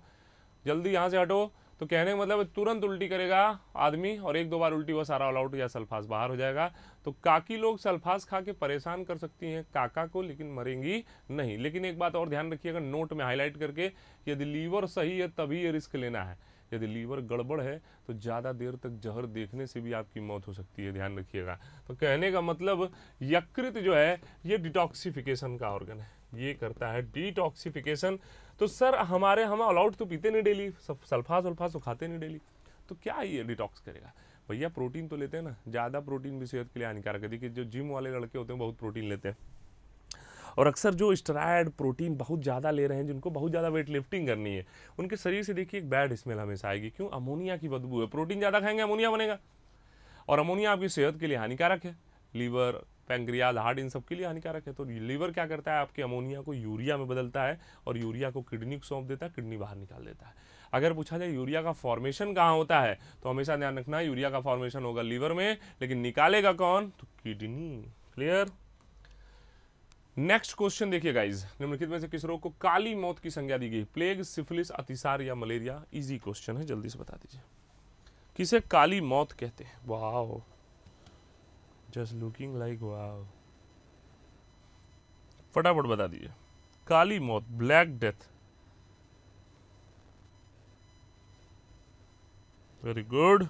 Speaker 1: जल्दी यहाँ से हटो तो कहने का मतलब तुरंत उल्टी करेगा आदमी और एक दो बार उल्टी हुआ सारा ऑल आउट या सल्फास बाहर हो जाएगा तो काकी लोग सल्फास खा के परेशान कर सकती हैं काका को लेकिन मरेंगी नहीं लेकिन एक बात और ध्यान रखिएगा नोट में हाईलाइट करके यदि लीवर सही है तभी ये रिस्क लेना है यदि लीवर गड़बड़ है तो ज़्यादा देर तक जहर देखने से भी आपकी मौत हो सकती है ध्यान रखिएगा तो कहने का मतलब यकृत जो है ये डिटॉक्सिफिकेशन का ऑर्गन है ये करता है डिटॉक्सिफिकेशन तो सर हमारे हम अलाउड तो पीते नहीं डेली सल्फाज वल्फाज तो खाते नहीं डेली तो क्या ये डिटॉक्स करेगा भैया प्रोटीन तो लेते हैं ना ज़्यादा प्रोटीन भी सेहत के लिए हानिकारक है देखिए जो जिम वाले लड़के होते हैं बहुत प्रोटीन लेते हैं और अक्सर जो स्टेराइड प्रोटीन बहुत ज़्यादा ले रहे हैं जिनको बहुत ज़्यादा वेट लिफ्टिंग करनी है उनके शरीर से देखिए एक बैड स्मेल हमेशा आएगी क्यों अमोनिया की बदबू है प्रोटीन ज़्यादा खाएंगे अमोनिया बनेगा और अमोनिया आपकी सेहत के लिए हानिकारक है लीवर पेंग्रियाज हार्ट इन सब के लिए हानिकारक है तो लीवर क्या करता है आपके अमोनिया को यूरिया में बदलता है और यूरिया को किडनी को सौंप देता है किडनी बाहर निकाल देता है अगर पूछा जाए यूरिया का फॉर्मेशन कहाँ होता है तो हमेशा ध्यान रखना यूरिया का फॉर्मेशन होगा लीवर में लेकिन निकालेगा कौन तो किडनी क्लियर नेक्स्ट क्वेश्चन देखिए गाइज निम्नलिखित में से किस रोग को काली मौत की संज्ञा दी गई प्लेग सिफिलिस अतिसार या मलेरिया इजी क्वेश्चन है जल्दी से बता दीजिए किसे काली मौत कहते हैं वाह जस्ट लुकिंग लाइक वाव फटाफट बता दीजिए काली मौत ब्लैक डेथ वेरी गुड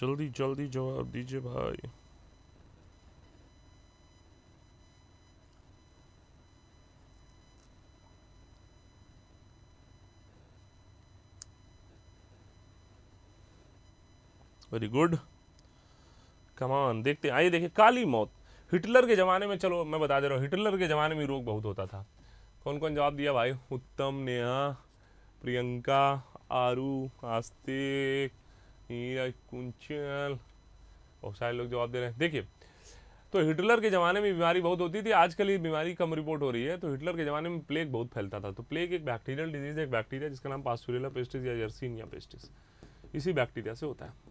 Speaker 1: जल्दी जल्दी जवाब दीजिए भाई वेरी गुड कमान देखते आइए देखिए काली मौत हिटलर के ज़माने में चलो मैं बता दे रहा हूँ हिटलर के ज़माने में रोग बहुत होता था कौन कौन जवाब दिया भाई उत्तम नेहा प्रियंका आरू आस्तिक कुंचल बहुत सारे लोग जवाब दे रहे हैं देखिए तो हिटलर के ज़माने में बीमारी बहुत होती थी आजकल ये बीमारी कम रिपोर्ट हो रही है तो हिटलर के ज़माने में प्लेग बहुत फैलता था तो प्लेग एक बैक्टीरियल डिजीज़ है एक बैक्टीरिया जिसका नाम पास्टोरेला पेस्टिस या जर्सिनिया पेस्टिस इसी बैक्टीरिया से होता है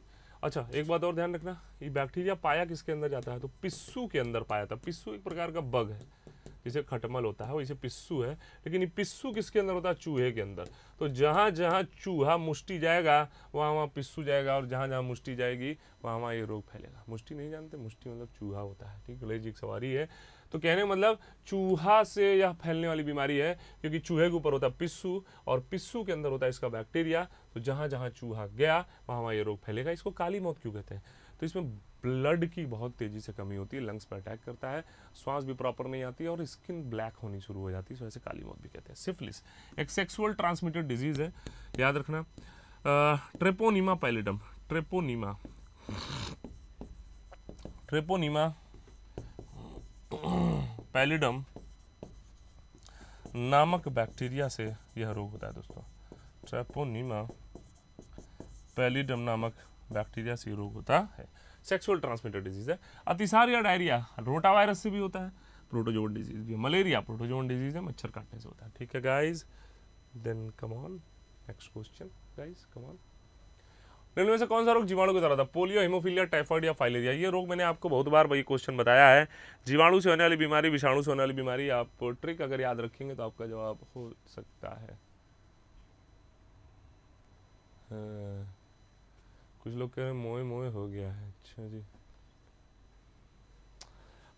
Speaker 1: अच्छा एक बात और ध्यान रखना ये बैक्टीरिया पाया किसके अंदर जाता है तो पिस्सू के अंदर पाया था पिस्सू एक प्रकार का बग है जिसे खटमल होता है वैसे पिस्सू है लेकिन ये पिस्सू किसके अंदर होता है चूहे के अंदर तो जहाँ जहाँ चूहा मुष्टि जाएगा वहाँ वहाँ पिस्सू जाएगा और जहाँ जहाँ मुष्टि जाएगी वहाँ वहाँ ये रोग फैलेगा मुष्टि नहीं जानते मुष्टि मतलब चूहा होता है ठीक है एक सवारी है तो कहने का मतलब चूहा से यह फैलने वाली बीमारी है क्योंकि चूहे के ऊपर होता है पिस्सू और पिस्सू के अंदर होता है इसका बैक्टीरिया तो जहाँ जहाँ चूहा गया वहाँ वहाँ ये रोग फैलेगा इसको काली मौत क्यों कहते हैं तो इसमें ब्लड की बहुत तेज़ी से कमी होती है लंग्स पर अटैक करता है श्वास भी प्रॉपर नहीं आती और स्किन ब्लैक होनी शुरू हो जाती है वजह से काली मौत भी कहते हैं सिफलिस एक सेक्सुअल ट्रांसमिटेड डिजीज़ है याद रखना ट्रेपोनीमा पैलेडम ट्रेपोनीमा ट्रेपोनीमा पैलिडम नामक बैक्टीरिया से यह रोग होता है दोस्तों ट्रेपोनीमा पैलिडम नामक बैक्टीरिया से रोग होता है सेक्सुअल ट्रांसमिटेड डिजीज है अतिसार या डायरिया रोटा वायरस से भी होता है प्रोटोजोन डिजीज भी मलेरिया प्रोटोजोन डिजीज है मच्छर काटने से होता है ठीक है guys then come on next question guys come on निम्न से कौन सा रोग जीवाणु को तरह था पोलियो हिमोफिलिया टाइफॉइड या फाइलेरिया ये रोग मैंने आपको बहुत बार भाई क्वेश्चन बताया है जीवाणु से होने वाली बीमारी विषाणु से होने वाली बीमारी आप ट्रिक अगर याद रखेंगे तो आपका जवाब हो सकता है हाँ, कुछ लोग कह रहे हैं मोए मोए हो गया है अच्छा जी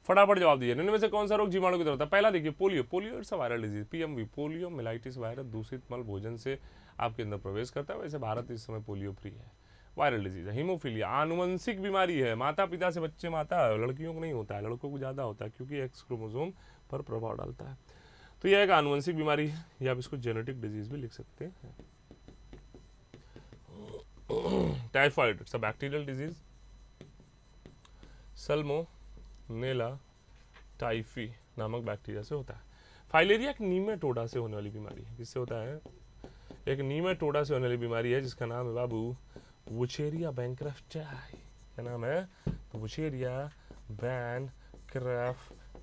Speaker 1: फटाफट जवाब दीजिए में से कौन सा रोग जीवाणु की तरह था पहला देखिए polio polio it's viral disease PMV poliomyelitis virus दूषित मल भोजन से आपके अंदर प्रवेश करता है वैसे भारत इस समय पोलियो फ्री है वायरल डिजीज है हीमोफीलिया आनुवंशिक बीमारी है माता पिता से बच्चे माता लड़कियों को नहीं होता है लड़कों को ज़्यादा होता है क्योंकि एक्स क्रोमोजोम पर प्रभाव डालता है तो यह एक आनुवंशिक बीमारी है या आप इसको जेनेटिक डिजीज भी लिख सकते हैं typhoid it's a bacterial disease Salmonella typhi नामक बैक्टीरिया से होता है फाइलेरिया एक नीमेटोडा से होने वाली बीमारी है किससे होता है एक नीमेटोडा से होने वाली बीमारी है जिसका नाम है बाबू वुचेरिया चाय क्या नाम है वुचेरिया तो बैन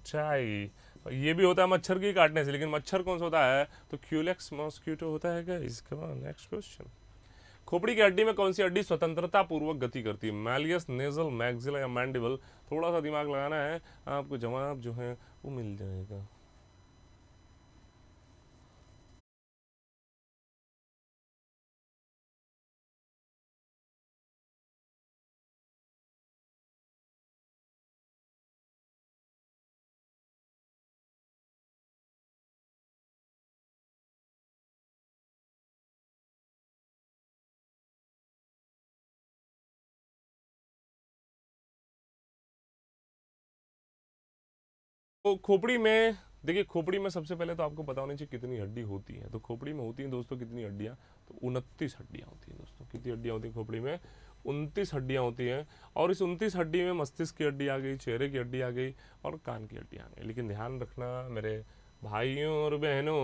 Speaker 1: चाय ये भी होता है मच्छर के काटने से लेकिन मच्छर कौन सा होता है तो क्यूलेक्स मॉस्क्यूटो होता है क्या इसका नेक्स्ट क्वेश्चन खोपड़ी की हड्डी में कौन सी हड्डी स्वतंत्रता पूर्वक गति करती है मैलियस नेजल मैग्जिला या मैंडिबल थोड़ा सा दिमाग लगाना है आपको जवाब जो है वो मिल जाएगा तो खोपड़ी में देखिए खोपड़ी में सबसे पहले तो आपको पता होना चाहिए कितनी हड्डी होती है तो खोपड़ी में होती हैं दोस्तों कितनी हड्डियाँ तो उनतीस हड्डियाँ होती हैं दोस्तों कितनी हड्डियाँ होती हैं खोपड़ी में उनतीस हड्डियाँ होती हैं और इस उनतीस हड्डी में मस्तिष्क की हड्डी आ गई चेहरे की हड्डी आ गई और कान की हड्डी आ गई लेकिन ध्यान रखना मेरे भाइयों और बहनों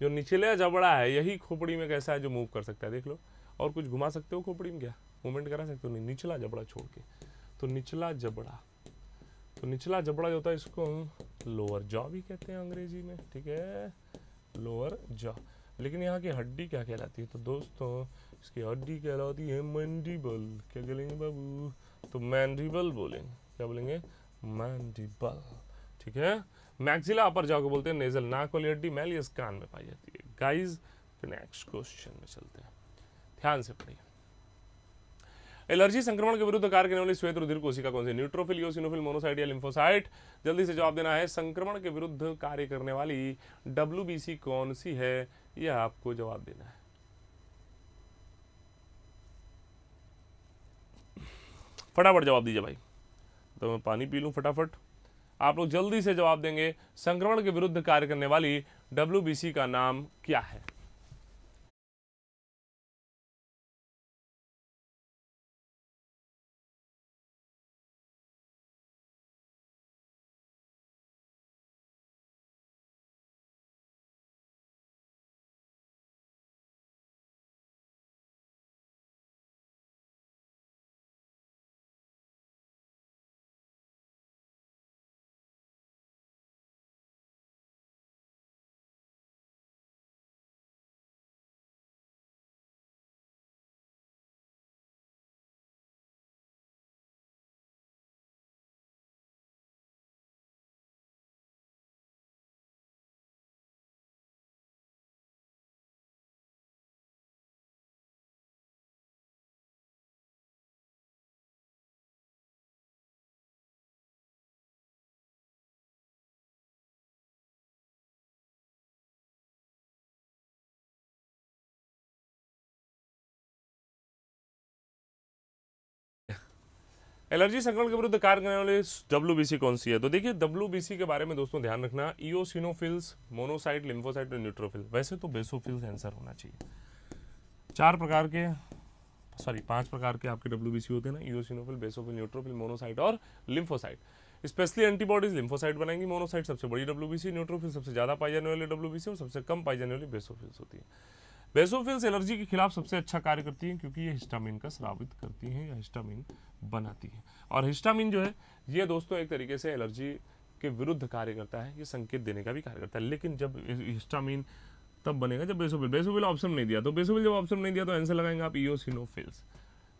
Speaker 1: जो निचले जबड़ा है यही खोपड़ी में कैसा है जो मूव कर सकता है देख लो और कुछ घुमा सकते हो खोपड़ी में क्या मूवमेंट करा सकते हो नहीं निचला जबड़ा छोड़ के तो निचला जबड़ा तो निचला जबड़ा जो होता है इसको हम लोअर जॉ भी कहते हैं अंग्रेजी में ठीक है लोअर जॉ लेकिन यहाँ की हड्डी क्या कहलाती है तो दोस्तों इसकी हड्डी कहलाती है मैंडिबल क्या कहेंगे बाबू तो मैंडिबल बोलेंगे क्या बोलेंगे मैंडिबल ठीक है मैक्सिला अपर जॉ को बोलते हैं नेजल नाक वाली हड्डी मैलियस कान में पाई जाती है गाइज नेक्स्ट क्वेश्चन में चलते हैं ध्यान से पढ़िए एलर्जी संक्रमण के विरुद्ध कार्य करने वाली श्वेत रुधिर कोशिका कौन सी न्यूट्रोफिल योसिनोफिल मोनोसाइट या लिम्फोसाइट जल्दी से जवाब देना है संक्रमण के विरुद्ध कार्य करने वाली डब्ल्यू कौन सी है यह आपको जवाब देना है फटाफट जवाब दीजिए भाई तो मैं पानी पी लू फटाफट आप लोग जल्दी से जवाब देंगे संक्रमण के विरुद्ध कार्य करने वाली डब्ल्यू का नाम क्या है एलर्जी संक्रमण के विरुद्ध कार्य करने वाले डब्ल्यू कौन सी है तो देखिए डब्ल्यू के बारे में दोस्तों ध्यान रखना ईओसिनोफिल्स मोनोसाइट लिम्फोसाइट और न्यूट्रोफिल वैसे तो बेसोफिल्स आंसर होना चाहिए चार प्रकार के सॉरी पांच प्रकार के आपके डब्ल्यू होते हैं ना ईओसिनोफिल बेसोफिल न्यूट्रोफिल मोनोसाइट और लिम्फोसाइट स्पेशली एंटीबॉडीज लिम्फोसाइट बनाएंगी मोनोसाइट सबसे बड़ी डब्ल्यू न्यूट्रोफिल सबसे ज़्यादा पाई जाने वाली डब्ल्यू और सबसे कम पाई जाने वाली बेसोफिल्स होती है बेसोफिल्स एलर्जी के खिलाफ सबसे अच्छा कार्य करती हैं क्योंकि ये हिस्टामिन का स्रावित करती हैं या हिस्टामिन बनाती हैं और हिस्टामिन जो है ये दोस्तों एक तरीके से एलर्जी के विरुद्ध कार्य करता है ये संकेत देने का भी कार्य करता है लेकिन जब हिस्टामिन तब बनेगा जब बेसोफिल बेसोफिल ऑप्शन नहीं दिया तो बेसोफिल जब ऑप्शन नहीं दिया तो आंसर लगाएंगे आप ईओसिनोफिल्स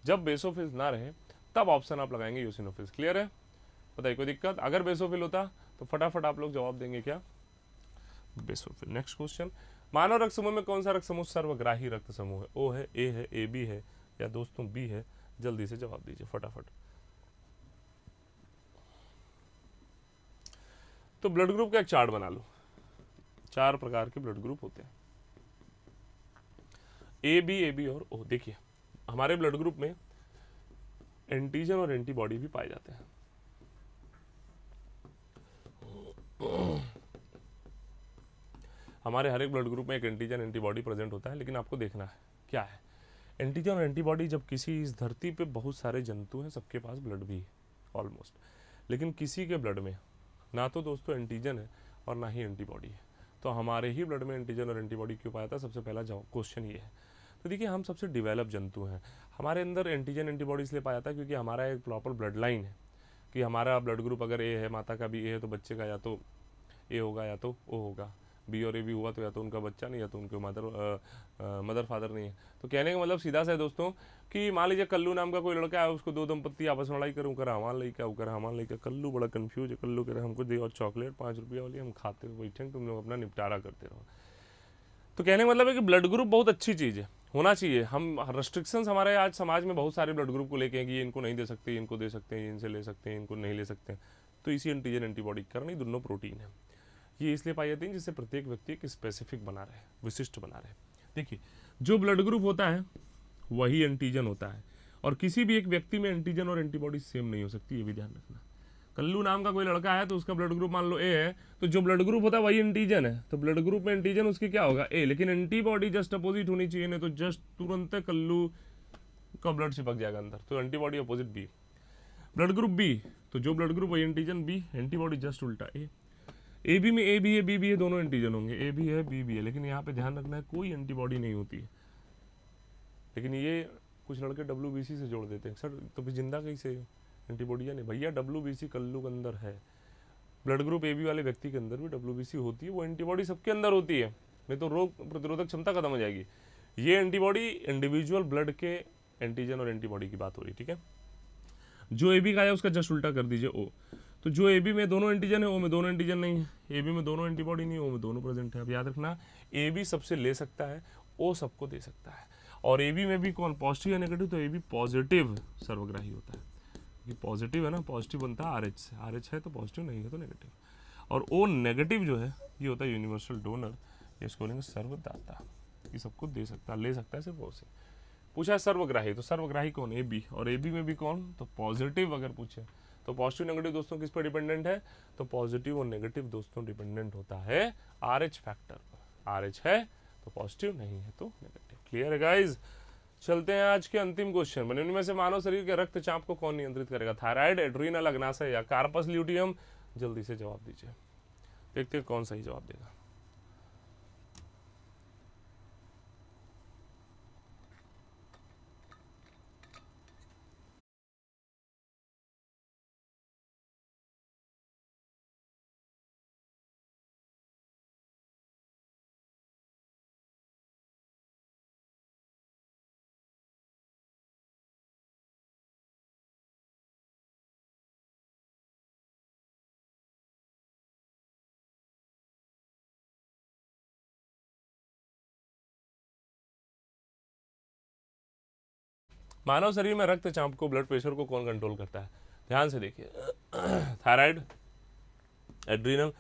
Speaker 1: जब बेसोफिल्स ना रहे तब ऑप्शन आप लगाएंगे ईओसिनोफिल्स क्लियर है बताइए कोई दिक्कत अगर बेसोफिल होता तो फटाफट आप लोग जवाब देंगे क्या बेसोफिल नेक्स्ट क्वेश्चन मानव रक्त समूह में कौन सा रक्त समूह सर्वग्राही रक्त समूह है ओ है ए है ए बी है या दोस्तों बी है जल्दी से जवाब दीजिए फटाफट तो ब्लड ग्रुप का एक चार्ट बना लो चार प्रकार के ब्लड ग्रुप होते हैं ए बी ए बी और ओ देखिए हमारे ब्लड ग्रुप में एंटीजन और एंटीबॉडी भी पाए जाते हैं हमारे हर एक ब्लड ग्रुप में एक एंटीजन एंटीबॉडी प्रेजेंट होता है लेकिन आपको देखना है क्या है एंटीजन और एंटीबॉडी जब किसी इस धरती पे बहुत सारे जंतु हैं सबके पास ब्लड भी है ऑलमोस्ट लेकिन किसी के ब्लड में ना तो दोस्तों एंटीजन है और ना ही एंटीबॉडी है तो हमारे ही ब्लड में एंटीजन और एंटीबॉडी क्यों पाया था सबसे पहला क्वेश्चन ये है तो देखिए हम सबसे डिवेलप जंतु हैं हमारे अंदर एंटीजन एंटीबॉडी इसलिए पाया था क्योंकि हमारा एक प्रॉपर ब्लड लाइन है कि हमारा ब्लड ग्रुप अगर ए है माता का भी ए है तो बच्चे का या तो ए होगा या तो ओ होगा बी और ए भी हुआ तो या तो उनका बच्चा नहीं या तो उनके मदर मदर फादर नहीं है तो कहने का मतलब सीधा सा है दोस्तों कि मान लीजिए कल्लू नाम का कोई लड़का है उसको दो दंपत्ति आपस में लड़ाई करूँ कर हमारा लड़का कर, कर हमारा लड़का कल्लू बड़ा कन्फ्यूज है कल्लू कह रहे हमको दे और चॉकलेट पाँच रुपया वाली हम खाते हुए तुम लोग अपना निपटारा करते रहो तो कहने का मतलब है कि ब्लड ग्रुप बहुत अच्छी चीज़ है होना चाहिए हम रेस्ट्रिक्शंस हमारे आज समाज में बहुत सारे ब्लड ग्रुप को लेके हैं कि ये इनको नहीं दे सकते इनको दे सकते हैं इनसे ले सकते हैं इनको नहीं ले सकते हैं तो इसी एंटीजन एंटीबॉडी कारण ये दोनों प्रोटीन है ये इसलिए पाई जाती है जिससे प्रत्येक व्यक्ति एक स्पेसिफिक बना रहे विशिष्ट बना रहे देखिए जो ब्लड ग्रुप होता है वही एंटीजन होता है और किसी भी एक व्यक्ति में एंटीजन और एंटीबॉडी सेम नहीं हो सकती ये भी ध्यान रखना कल्लू नाम का कोई लड़का है तो उसका ब्लड ग्रुप मान लो ए है तो जो ब्लड ग्रुप होता है वही एंटीजन है तो ब्लड ग्रुप में एंटीजन उसकी क्या होगा ए लेकिन एंटीबॉडी जस्ट अपोजिट होनी चाहिए नहीं तो जस्ट तुरंत कल्लू का ब्लड चिपक जाएगा अंदर तो antibody opposite B blood group B तो जो ब्लड ग्रुप वही एंटीजन बी एंटीबॉडी जस्ट उल्टा ए ए बी में ए बी है बी बी है दोनों एंटीजन होंगे ए बी है बी बी है लेकिन यहाँ पे ध्यान रखना है कोई एंटीबॉडी नहीं होती है लेकिन ये कुछ लड़के डब्ल्यू बी सी से जोड़ देते हैं सर तो फिर जिंदा कैसे या नहीं भैया डब्ल्यू बी सी कल्लू के अंदर है ब्लड ग्रुप ए बी वाले व्यक्ति के अंदर भी डब्ल्यू बी सी होती है वो एंटीबॉडी सबके अंदर होती है नहीं तो रोग प्रतिरोधक क्षमता खत्म हो जाएगी ये एंटीबॉडी इंडिविजुअल ब्लड के एंटीजन और एंटीबॉडी की बात हो रही है ठीक है जो ए बी का है उसका जस्ट उल्टा कर दीजिए ओ तो जो ए बी में दोनों एंटीजन है वो में दोनों एंटीजन नहीं है ए बी में दोनों एंटीबॉडी नहीं है वो में दोनों प्रेजेंट है अब याद रखना ए बी सबसे ले सकता है ओ सबको दे सकता है और ए बी में भी कौन पॉजिटिव या नेगेटिव तो ए बी पॉजिटिव सर्वग्राही होता है क्योंकि पॉजिटिव है ना पॉजिटिव बनता है आर एच से आर एच है तो पॉजिटिव नहीं है तो नेगेटिव और ओ नेगेटिव जो है ये होता है यूनिवर्सल डोनर इसको बोलेंगे सर्वदाता ये सबको दे सकता है ले सकता है सिर्फ वो से पूछा सर्वग्राही तो सर्वग्राही कौन ए बी और ए बी में भी कौन तो पॉजिटिव अगर पूछे तो पॉजिटिव नेगेटिव दोस्तों किस पर डिपेंडेंट है तो पॉजिटिव और नेगेटिव दोस्तों डिपेंडेंट होता है R H factor R H है तो पॉजिटिव नहीं है तो नेगेटिव क्लियर है गाइज चलते हैं आज के अंतिम क्वेश्चन बने उनमें से मानव शरीर के रक्तचाप को कौन नियंत्रित करेगा थायराइड एड्रीना लगनासा या कार्पस ल्यूटियम जल्दी से जवाब दीजिए देखते कौन सही जवाब देगा मानव शरीर में रक्तचाप को ब्लड प्रेशर को कौन कंट्रोल करता है ध्यान से देखिए थायराइड एड्रीनल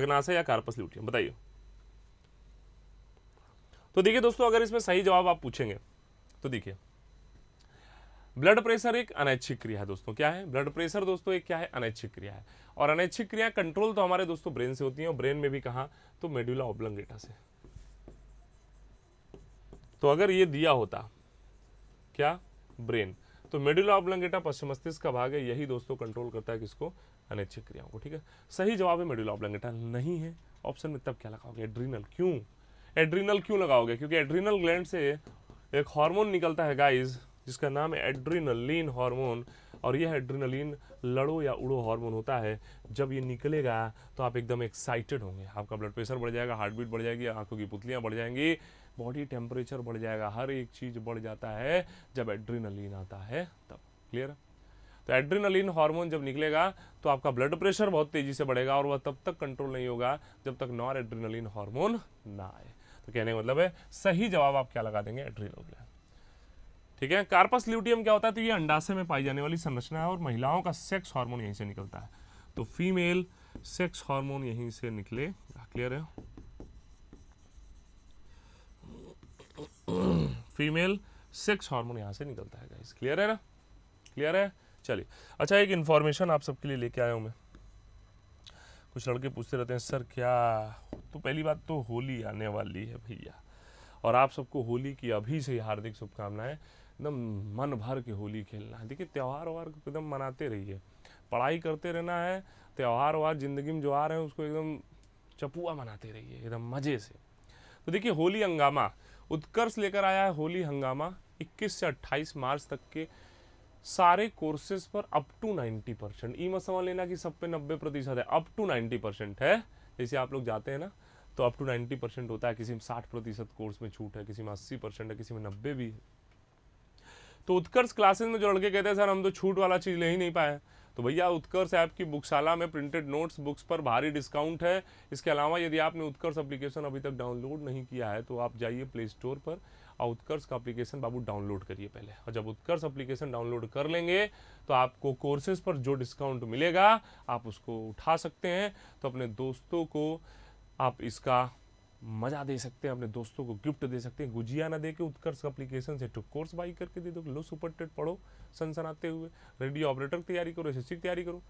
Speaker 1: अग्नाशय या कार्पस ल्यूटियम बताइए तो देखिए दोस्तों अगर इसमें सही जवाब आप पूछेंगे तो देखिए ब्लड प्रेशर एक अनैच्छिक क्रिया है दोस्तों क्या है ब्लड प्रेशर दोस्तों एक क्या है अनैच्छिक क्रिया है और अनैच्छिक क्रिया कंट्रोल तो हमारे दोस्तों ब्रेन से होती है और ब्रेन में भी कहा तो मेड्यूला ओब्लंगेटा से तो अगर ये दिया होता क्या ब्रेन तो मेडुला ऑब्लंगेटा पश्चिम मस्तिष्क का भाग है यही दोस्तों कंट्रोल करता है किसको अनैच्छिक क्रियाओं को ठीक है सही जवाब है मेडुला ऑब्लंगेटा नहीं है ऑप्शन में तब क्या लगाओगे एड्रीनल क्यों एड्रीनल क्यों लगाओगे क्योंकि एड्रीनल ग्लैंड से एक हार्मोन निकलता है गाइस जिसका नाम है एड्रीनलिन हार्मोन और यह एड्रीनलिन लड़ो या उड़ो हार्मोन होता है जब ये निकलेगा तो आप एकदम एक्साइटेड होंगे आपका ब्लड प्रेशर बढ़ जाएगा हार्ट बीट बढ़ जाएगी आंखों की पुतलियां बढ़ जाएंगी बॉडी टेम्परेचर बढ़ जाएगा हर एक चीज़ बढ़ जाता है जब एड्रीनलिन आता है तब क्लियर तो एड्रीनलिन हार्मोन जब निकलेगा तो आपका ब्लड प्रेशर बहुत तेज़ी से बढ़ेगा और वह तब तक कंट्रोल नहीं होगा जब तक नॉन एड्रीनलिन हार्मोन ना आए तो कहने का मतलब है सही जवाब आप क्या लगा देंगे एड्रीनोग्लैंड ठीक है कार्पस ल्यूटियम क्या होता है तो ये अंडाशय में पाई जाने वाली संरचना है और महिलाओं का सेक्स हार्मोन यहीं से निकलता है तो फीमेल सेक्स हार्मोन यहीं से निकले क्लियर है फीमेल सेक्स हार्मोन यहाँ से निकलता है गाइस क्लियर है ना क्लियर है चलिए अच्छा एक इन्फॉर्मेशन आप सबके लिए लेके आया हूँ मैं कुछ लड़के पूछते रहते हैं सर क्या तो पहली बात तो होली आने वाली है भैया और आप सबको होली की अभी से हार्दिक शुभकामनाएं एकदम मन भर के होली खेलना है देखिए त्यौहार वहार को एकदम मनाते रहिए पढ़ाई करते रहना है त्यौहार वहार ज़िंदगी में जो आ रहे हैं उसको एकदम चपुआ मनाते रहिए एकदम मज़े से तो देखिए होली हंगामा उत्कर्ष लेकर आया है होली हंगामा 21 से 28 मार्च तक के सारे कोर्सेज पर अप टू 90 परसेंट ई मत समझ लेना कि सब पे 90 प्रतिशत है अप टू 90 परसेंट है जैसे आप लोग जाते हैं ना तो अप टू 90 परसेंट होता है किसी में 60 प्रतिशत कोर्स में छूट है किसी में अस्सी परसेंट है किसी में नब्बे भी है तो उत्कर्ष क्लासेज में जो लड़के कहते हैं सर हम तो छूट वाला चीज़ ले ही नहीं पाए तो भैया उत्कर्ष ऐप की बुकशाला में प्रिंटेड नोट्स बुक्स पर भारी डिस्काउंट है इसके अलावा यदि आपने उत्कर्ष एप्लीकेशन अभी तक डाउनलोड नहीं किया है तो आप जाइए प्ले स्टोर पर और उत्कर्ष का एप्लीकेशन बाबू डाउनलोड करिए पहले और जब उत्कर्ष एप्लीकेशन डाउनलोड कर लेंगे तो आपको कोर्सेज पर जो डिस्काउंट मिलेगा आप उसको उठा सकते हैं तो अपने दोस्तों को आप इसका मज़ा दे सकते हैं अपने दोस्तों को गिफ्ट दे सकते हैं गुजिया ना दे के उत्कर्ष अप्लीकेशन से टू कोर्स बाई करके दे दो लो सुपर टेट पढ़ो सनसनाते हुए रेडियो ऑपरेटर की तैयारी करो एस की तैयारी करो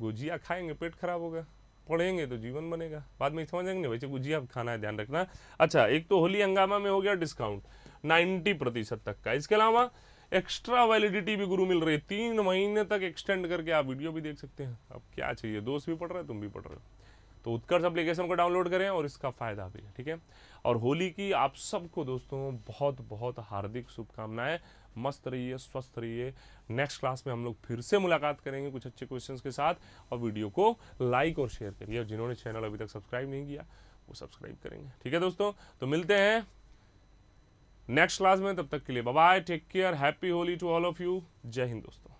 Speaker 1: गुजिया खाएंगे पेट खराब होगा पढ़ेंगे तो जीवन बनेगा बाद में समझ वैसे गुजिया खाना है ध्यान रखना अच्छा एक तो होली हंगामा में हो गया डिस्काउंट नाइन्टी प्रतिशत तक का इसके अलावा एक्स्ट्रा वैलिडिटी भी गुरु मिल रही है तीन महीने तक एक्सटेंड करके आप वीडियो भी देख सकते हैं अब क्या चाहिए दोस्त भी पढ़ रहे हैं तुम भी पढ़ रहे हो तो उत्कर्ष एप्लीकेशन को डाउनलोड करें और इसका फ़ायदा भी ठीक है और होली की आप सबको दोस्तों बहुत बहुत हार्दिक शुभकामनाएं मस्त रहिए स्वस्थ रहिए नेक्स्ट क्लास में हम लोग फिर से मुलाकात करेंगे कुछ अच्छे क्वेश्चंस के साथ और वीडियो को लाइक और शेयर करिए और जिन्होंने चैनल अभी तक सब्सक्राइब नहीं किया वो सब्सक्राइब करेंगे ठीक है दोस्तों तो मिलते हैं नेक्स्ट क्लास में तब तक के लिए bye take care happy Holi to all of you जय हिंद दोस्तों